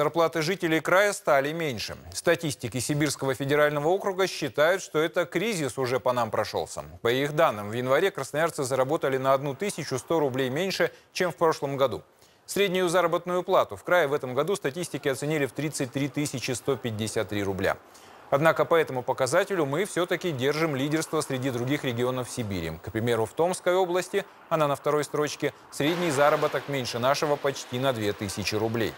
Зарплаты жителей края стали меньше. Статистики Сибирского федерального округа считают, что это кризис уже по нам прошелся. По их данным, в январе красноярцы заработали на 1100 рублей меньше, чем в прошлом году. Среднюю заработную плату в крае в этом году статистики оценили в 33 153 рубля. Однако по этому показателю мы все-таки держим лидерство среди других регионов Сибири. К примеру, в Томской области, она на второй строчке, средний заработок меньше нашего почти на 2000 рублей.